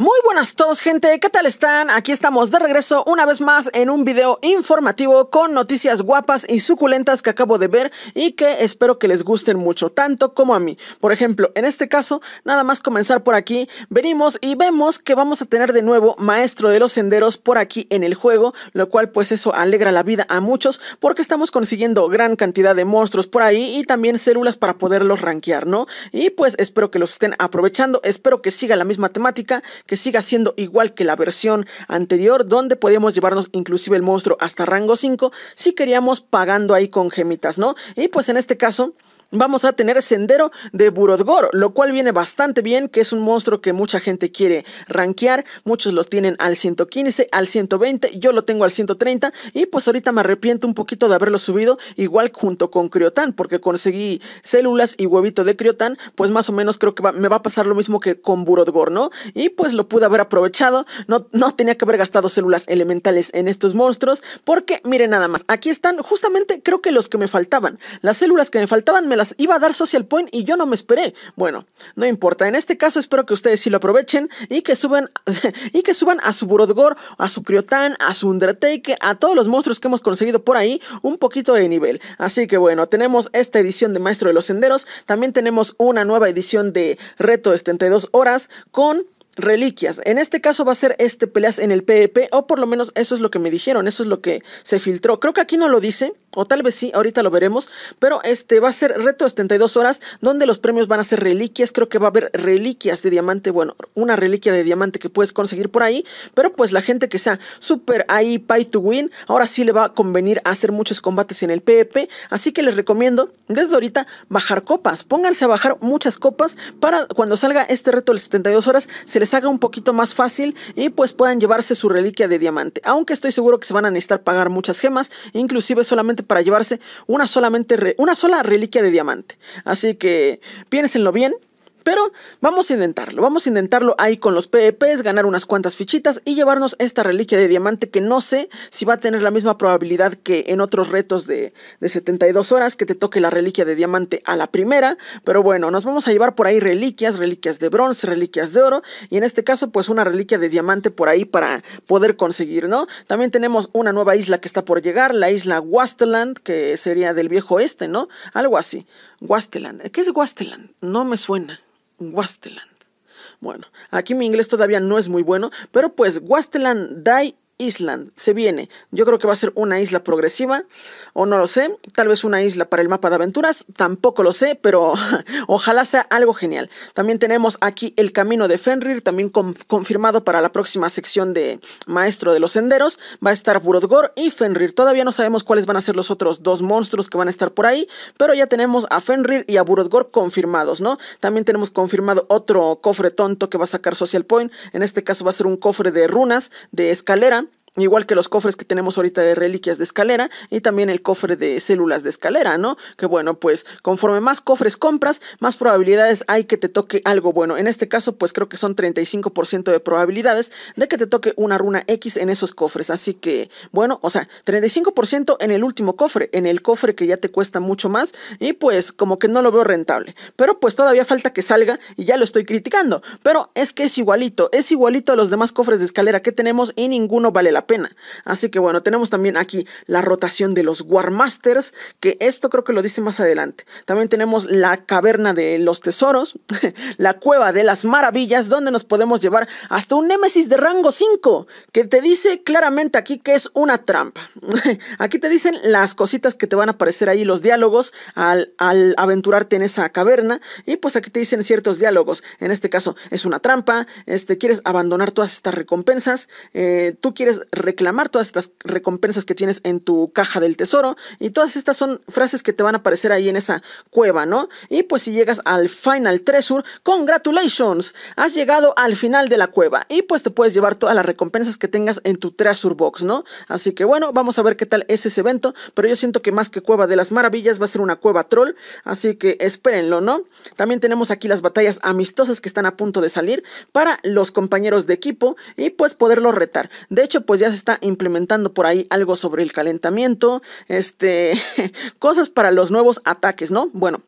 Muy buenas a todos gente, ¿qué tal están? Aquí estamos de regreso una vez más en un video informativo con noticias guapas y suculentas que acabo de ver y que espero que les gusten mucho, tanto como a mí. Por ejemplo, en este caso, nada más comenzar por aquí, venimos y vemos que vamos a tener de nuevo Maestro de los Senderos por aquí en el juego, lo cual pues eso alegra la vida a muchos porque estamos consiguiendo gran cantidad de monstruos por ahí y también células para poderlos rankear, ¿no? Y pues espero que los estén aprovechando, espero que siga la misma temática que siga siendo igual que la versión anterior, donde podíamos llevarnos inclusive el monstruo hasta rango 5 si queríamos pagando ahí con gemitas, ¿no? Y pues en este caso vamos a tener Sendero de Burodgor, lo cual viene bastante bien, que es un monstruo que mucha gente quiere rankear, muchos los tienen al 115, al 120, yo lo tengo al 130 y pues ahorita me arrepiento un poquito de haberlo subido igual junto con Criotan, porque conseguí células y huevito de Criotan, pues más o menos creo que me va a pasar lo mismo que con Burodgor, ¿no? Y pues lo pude haber aprovechado, no, no tenía que haber gastado células elementales en estos monstruos, porque miren nada más, aquí están justamente creo que los que me faltaban, las células que me faltaban me iba a dar Social Point y yo no me esperé. Bueno, no importa. En este caso espero que ustedes sí lo aprovechen y que suban y que suban a su Burodgor, a su Criotan, a su Undertaker a todos los monstruos que hemos conseguido por ahí un poquito de nivel. Así que bueno, tenemos esta edición de Maestro de los Senderos, también tenemos una nueva edición de Reto de 72 horas con reliquias. En este caso va a ser este peleas en el PvP e o por lo menos eso es lo que me dijeron, eso es lo que se filtró. Creo que aquí no lo dice o tal vez sí, ahorita lo veremos, pero este va a ser reto de 72 horas donde los premios van a ser reliquias, creo que va a haber reliquias de diamante, bueno, una reliquia de diamante que puedes conseguir por ahí, pero pues la gente que sea súper ahí pay to win, ahora sí le va a convenir hacer muchos combates en el PvP, así que les recomiendo desde ahorita bajar copas, pónganse a bajar muchas copas para cuando salga este reto de 72 horas se les haga un poquito más fácil y pues puedan llevarse su reliquia de diamante, aunque estoy seguro que se van a necesitar pagar muchas gemas, inclusive solamente para llevarse una, una sola reliquia de diamante. Así que piénsenlo bien, pero vamos a intentarlo. Vamos a intentarlo ahí con los PEPs, ganar unas cuantas fichitas y llevarnos esta reliquia de diamante que no sé si va a tener la misma probabilidad que en otros retos de, de 72 horas que te toque la reliquia de diamante a la primera. Pero bueno, nos vamos a llevar por ahí reliquias, reliquias de bronce, reliquias de oro y en este caso pues una reliquia de diamante por ahí para poder conseguir, ¿no? También tenemos una nueva isla que está por llegar, la isla Wasteland, que sería del viejo este, ¿no? Algo así. Wasteland. ¿Qué es Wasteland? No me suena. Wasteland. Bueno, aquí mi inglés todavía no es muy bueno, pero pues Wasteland Die Island. Se viene. Yo creo que va a ser una isla progresiva, o no lo sé. Tal vez una isla para el mapa de aventuras, tampoco lo sé, pero ojalá sea algo genial. También tenemos aquí el camino de Fenrir, también confirmado para la próxima sección de Maestro de los Senderos. Va a estar Burodgor y Fenrir. Todavía no sabemos cuáles van a ser los otros dos monstruos que van a estar por ahí, pero ya tenemos a Fenrir y a Burodgor confirmados, ¿no? También tenemos confirmado otro cofre tonto que va a sacar Social Point. En este caso va a ser un cofre de runas, de escalera Igual que los cofres que tenemos ahorita de reliquias de escalera y también el cofre de células de escalera, ¿no? Que bueno, pues conforme más cofres compras, más probabilidades hay que te toque algo bueno. En este caso, pues creo que son 35% de probabilidades de que te toque una runa X en esos cofres. Así que, bueno, o sea, 35% en el último cofre, en el cofre que ya te cuesta mucho más y pues como que no lo veo rentable. Pero pues todavía falta que salga y ya lo estoy criticando. Pero es que es igualito, es igualito a los demás cofres de escalera que tenemos y ninguno vale la pena. Así que bueno, tenemos también aquí la rotación de los Warmasters, que esto creo que lo dice más adelante. También tenemos la caverna de los tesoros, la cueva de las maravillas, donde nos podemos llevar hasta un Némesis de rango 5, que te dice claramente aquí que es una trampa. aquí te dicen las cositas que te van a aparecer ahí, los diálogos, al, aventurarte en esa caverna. Y pues aquí te dicen ciertos diálogos. En este caso, es una trampa, este, quieres abandonar todas estas recompensas, eh, tú quieres reclamar todas estas recompensas que tienes en tu caja del tesoro. Y todas estas son frases que te van a aparecer ahí en esa cueva, ¿no? Y pues si llegas al Final Treasure, ¡congratulations! Has llegado al final de la cueva y pues te puedes llevar todas las recompensas que tengas en tu Treasure Box, ¿no? Así que bueno, vamos a ver qué tal es ese evento, pero yo siento que más que Cueva de las Maravillas va a ser una cueva troll, así que espérenlo, ¿no? También tenemos aquí las batallas amistosas que están a punto de salir para los compañeros de equipo y pues poderlos retar. De hecho, pues ya se está implementando por ahí algo sobre el calentamiento, este, cosas para los nuevos ataques, ¿no? Bueno,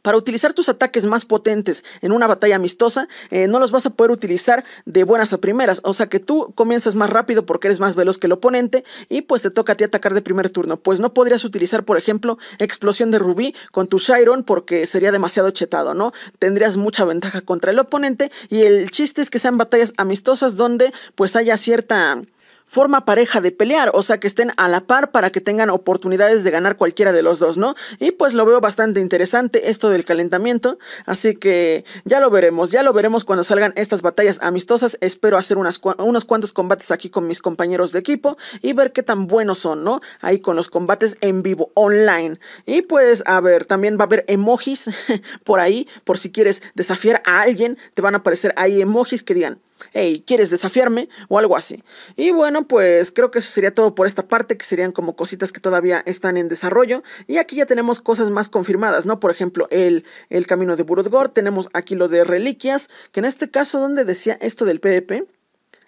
para utilizar tus ataques más potentes en una batalla amistosa, eh, no los vas a poder utilizar de buenas a primeras. O sea que tú comienzas más rápido porque eres más veloz que el oponente y pues te toca a ti atacar de primer turno. Pues no podrías utilizar, por ejemplo, explosión de rubí con tu Shiron porque sería demasiado chetado, ¿no? Tendrías mucha ventaja contra el oponente y el chiste es que sean batallas amistosas donde pues haya cierta forma pareja de pelear, o sea que estén a la par para que tengan oportunidades de ganar cualquiera de los dos, ¿no? Y pues lo veo bastante interesante esto del calentamiento, así que ya lo veremos, ya lo veremos cuando salgan estas batallas amistosas, espero hacer unos cuantos combates aquí con mis compañeros de equipo y ver qué tan buenos son, ¿no? Ahí con los combates en vivo, online. Y pues a ver, también va a haber emojis por ahí, por si quieres desafiar a alguien, te van a aparecer ahí emojis que digan, hey, ¿quieres desafiarme? o algo así. Y bueno, pues creo que eso sería todo por esta parte, que serían como cositas que todavía están en desarrollo. Y aquí ya tenemos cosas más confirmadas, ¿no? Por ejemplo, el, camino de Burudgor, tenemos aquí lo de reliquias, que en este caso donde decía esto del PvP,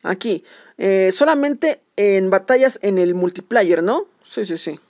aquí, eh, solamente en batallas en el multiplayer, ¿no? Sí, sí, sí.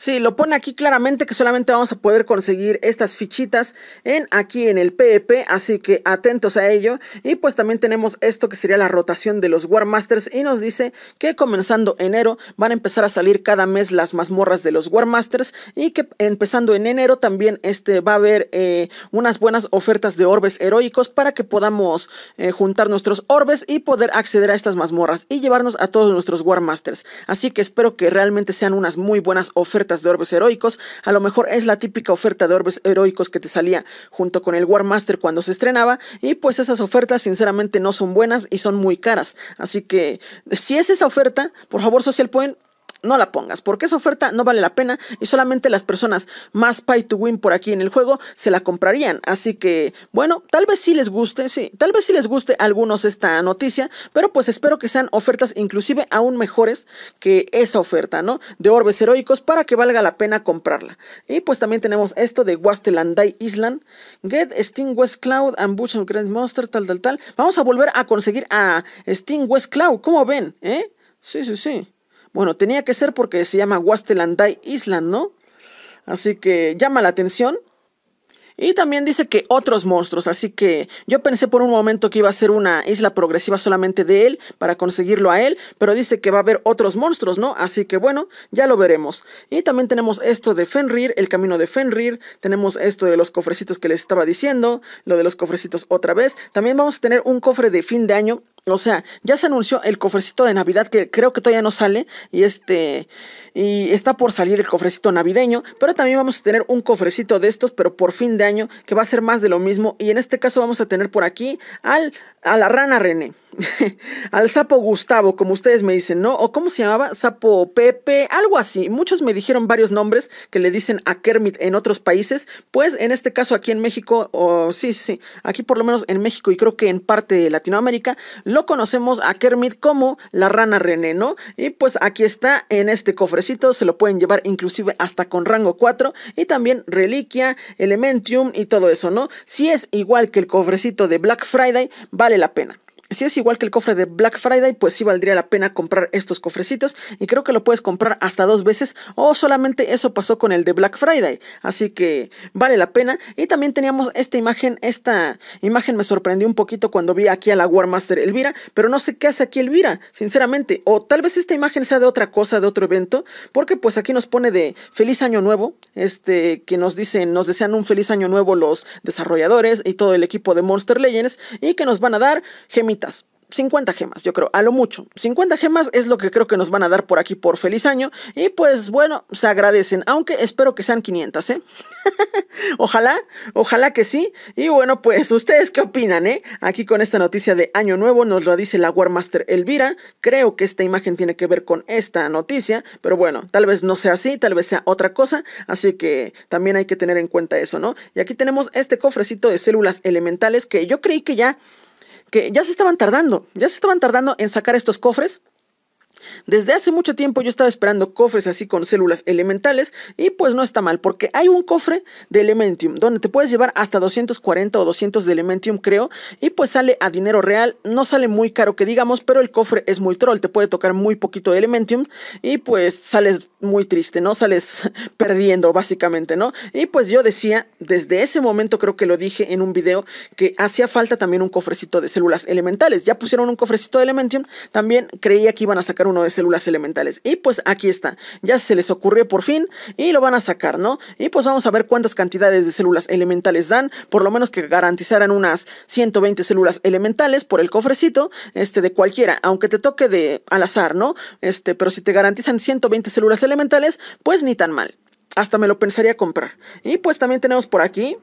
Sí, lo pone aquí claramente que solamente vamos a poder conseguir estas fichitas en aquí en el PEP, e así que atentos a ello. Y pues también tenemos esto que sería la rotación de los Warmasters y nos dice que comenzando enero van a empezar a salir cada mes las mazmorras de los Warmasters y que empezando en enero también este, va a haber eh, unas buenas ofertas de orbes heroicos para que podamos eh, juntar nuestros orbes y poder acceder a estas mazmorras y llevarnos a todos nuestros Warmasters. Así que espero que realmente sean unas muy buenas ofertas de orbes heroicos. A lo mejor es la típica oferta de orbes heroicos que te salía junto con el Warmaster cuando se estrenaba. Y pues esas ofertas sinceramente no son buenas y son muy caras. Así que si es esa oferta, por favor Social Pueden no la pongas, porque esa oferta no vale la pena y solamente las personas más pay to win por aquí en el juego se la comprarían. Así que, bueno, tal vez sí les guste, sí, tal vez sí les guste a algunos esta noticia, pero pues espero que sean ofertas inclusive aún mejores que esa oferta, ¿no? De orbes heroicos para que valga la pena comprarla. Y pues también tenemos esto de wasteland Island, Get Steam West Cloud, Ambush of Grand Monster, tal, tal, tal. Vamos a volver a conseguir a Steam West Cloud, ¿cómo ven? ¿Eh? Sí, sí, sí. Bueno, tenía que ser porque se llama Wasteland Island, ¿no? Así que llama la atención. Y también dice que otros monstruos, así que yo pensé por un momento que iba a ser una isla progresiva solamente de él para conseguirlo a él, pero dice que va a haber otros monstruos, ¿no? Así que bueno, ya lo veremos. Y también tenemos esto de Fenrir, el camino de Fenrir, tenemos esto de los cofrecitos que les estaba diciendo, lo de los cofrecitos otra vez. También vamos a tener un cofre de fin de año o sea, ya se anunció el cofrecito de Navidad que creo que todavía no sale y este y está por salir el cofrecito navideño, pero también vamos a tener un cofrecito de estos pero por fin de año que va a ser más de lo mismo y en este caso vamos a tener por aquí al a la rana René, al sapo Gustavo, como ustedes me dicen, ¿no? ¿O cómo se llamaba? Sapo Pepe, algo así. Muchos me dijeron varios nombres que le dicen a Kermit en otros países. Pues en este caso aquí en México, o sí, sí, aquí por lo menos en México y creo que en parte de Latinoamérica, lo conocemos a Kermit como la rana René, ¿no? Y pues aquí está en este cofrecito, se lo pueden llevar inclusive hasta con rango 4 y también reliquia, elementium y todo eso, ¿no? Si es igual que el cofrecito de Black Friday, vale la pena. Si es igual que el cofre de Black Friday, pues sí valdría la pena comprar estos cofrecitos y creo que lo puedes comprar hasta dos veces o solamente eso pasó con el de Black Friday, así que vale la pena. Y también teníamos esta imagen, esta imagen me sorprendió un poquito cuando vi aquí a la Warmaster Elvira, pero no sé qué hace aquí Elvira, sinceramente, o tal vez esta imagen sea de otra cosa, de otro evento, porque pues aquí nos pone de feliz año nuevo, este que nos dicen, nos desean un feliz año nuevo los desarrolladores y todo el equipo de Monster Legends y que nos van a dar gemitas 50 gemas, yo creo, a lo mucho. 50 gemas es lo que creo que nos van a dar por aquí por feliz año. Y pues bueno, se agradecen, aunque espero que sean 500, ¿eh? ojalá, ojalá que sí. Y bueno, pues ustedes qué opinan, ¿eh? Aquí con esta noticia de Año Nuevo nos lo dice la Warmaster Elvira. Creo que esta imagen tiene que ver con esta noticia, pero bueno, tal vez no sea así, tal vez sea otra cosa. Así que también hay que tener en cuenta eso, ¿no? Y aquí tenemos este cofrecito de células elementales que yo creí que ya que ya se estaban tardando, ya se estaban tardando en sacar estos cofres desde hace mucho tiempo yo estaba esperando cofres así con células elementales y pues no está mal porque hay un cofre de Elementium donde te puedes llevar hasta 240 o 200 de Elementium creo y pues sale a dinero real, no sale muy caro que digamos pero el cofre es muy troll, te puede tocar muy poquito de Elementium y pues sales muy triste, ¿no? Sales perdiendo básicamente, ¿no? Y pues yo decía desde ese momento creo que lo dije en un video que hacía falta también un cofrecito de células elementales, ya pusieron un cofrecito de Elementium, también creía que iban a sacar uno de células elementales. Y pues aquí está, ya se les ocurrió por fin y lo van a sacar, ¿no? Y pues vamos a ver cuántas cantidades de células elementales dan, por lo menos que garantizaran unas 120 células elementales por el cofrecito, este de cualquiera, aunque te toque de al azar, ¿no? Este, pero si te garantizan 120 células elementales, pues ni tan mal. Hasta me lo pensaría comprar. Y pues también tenemos por aquí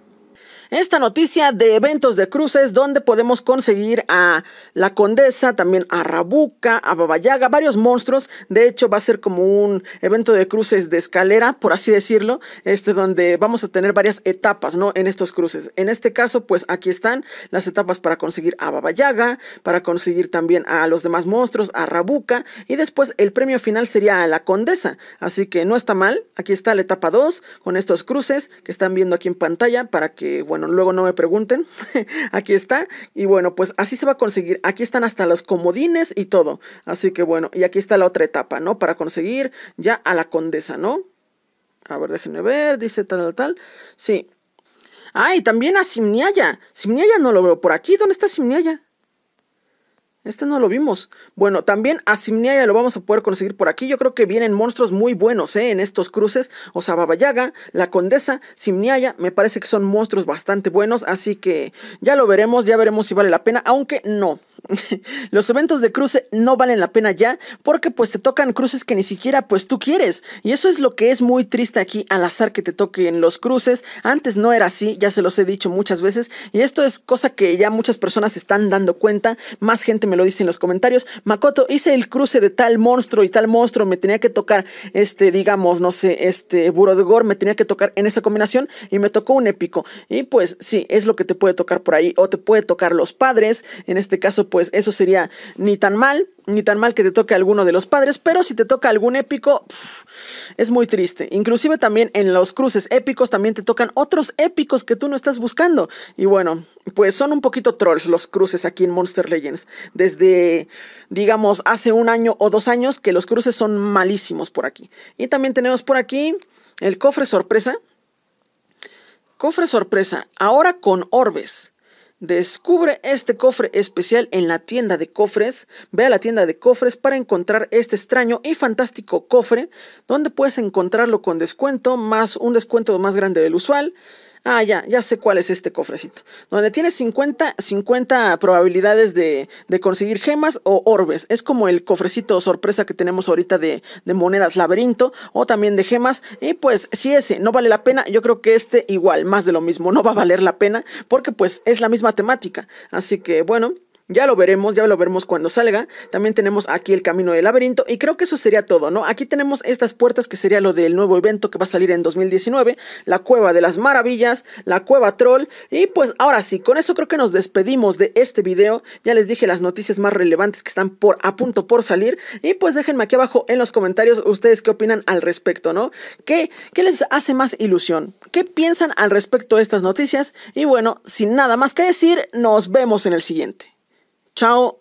esta noticia de eventos de cruces donde podemos conseguir a la condesa, también a Rabuca, a Babayaga, varios monstruos. De hecho, va a ser como un evento de cruces de escalera, por así decirlo, este donde vamos a tener varias etapas, ¿no? En estos cruces. En este caso, pues aquí están las etapas para conseguir a Babayaga, para conseguir también a los demás monstruos, a Rabuca y después el premio final sería a la condesa. Así que no está mal. Aquí está la etapa 2 con estos cruces que están viendo aquí en pantalla para que bueno, luego no me pregunten. aquí está. Y bueno, pues así se va a conseguir. Aquí están hasta los comodines y todo. Así que bueno, y aquí está la otra etapa, ¿no? Para conseguir ya a la condesa, ¿no? A ver, déjenme ver, dice tal, tal. Sí. Ah, también a Simniaya. Simniaya no lo veo por aquí. ¿Dónde está Simniaya? Este no lo vimos. Bueno, también a Simnia lo vamos a poder conseguir por aquí. Yo creo que vienen monstruos muy buenos ¿eh? en estos cruces. O sea, Baba Yaga, la Condesa, Simniaya, me parece que son monstruos bastante buenos. Así que ya lo veremos, ya veremos si vale la pena. Aunque no, los eventos de cruce no valen la pena ya porque pues te tocan cruces que ni siquiera pues tú quieres y eso es lo que es muy triste aquí al azar que te toquen los cruces antes no era así ya se los he dicho muchas veces y esto es cosa que ya muchas personas están dando cuenta más gente me lo dice en los comentarios. Makoto, hice el cruce de tal monstruo y tal monstruo, me tenía que tocar este, digamos, no sé, este de Gore, me tenía que tocar en esa combinación y me tocó un épico. Y pues sí, es lo que te puede tocar por ahí o te puede tocar los padres. En este caso, pues eso sería ni tan mal, ni tan mal que te toque alguno de los padres, pero si te toca algún épico, es muy triste. Inclusive también en los cruces épicos también te tocan otros épicos que tú no estás buscando. Y bueno, pues son un poquito trolls los cruces aquí en Monster Legends. De desde, digamos, hace un año o dos años que los cruces son malísimos por aquí. Y también tenemos por aquí el cofre sorpresa. Cofre sorpresa, ahora con orbes. Descubre este cofre especial en la tienda de cofres. Ve a la tienda de cofres para encontrar este extraño y fantástico cofre, donde puedes encontrarlo con descuento, más un descuento más grande del usual. Ah, ya, ya sé cuál es este cofrecito. Donde tiene 50, 50 probabilidades de, de, conseguir gemas o orbes. Es como el cofrecito sorpresa que tenemos ahorita de, de, monedas laberinto o también de gemas. Y pues si ese no vale la pena, yo creo que este igual, más de lo mismo, no va a valer la pena porque pues es la misma temática. Así que bueno. Ya lo veremos, ya lo veremos cuando salga. También tenemos aquí el camino del laberinto y creo que eso sería todo, ¿no? Aquí tenemos estas puertas que sería lo del nuevo evento que va a salir en 2019, la cueva de las maravillas, la cueva troll y pues ahora sí, con eso creo que nos despedimos de este video. Ya les dije las noticias más relevantes que están por a punto por salir y pues déjenme aquí abajo en los comentarios ustedes qué opinan al respecto, ¿no? ¿Qué, qué les hace más ilusión? ¿Qué piensan al respecto de estas noticias? Y bueno, sin nada más que decir, nos vemos en el siguiente. Ciao!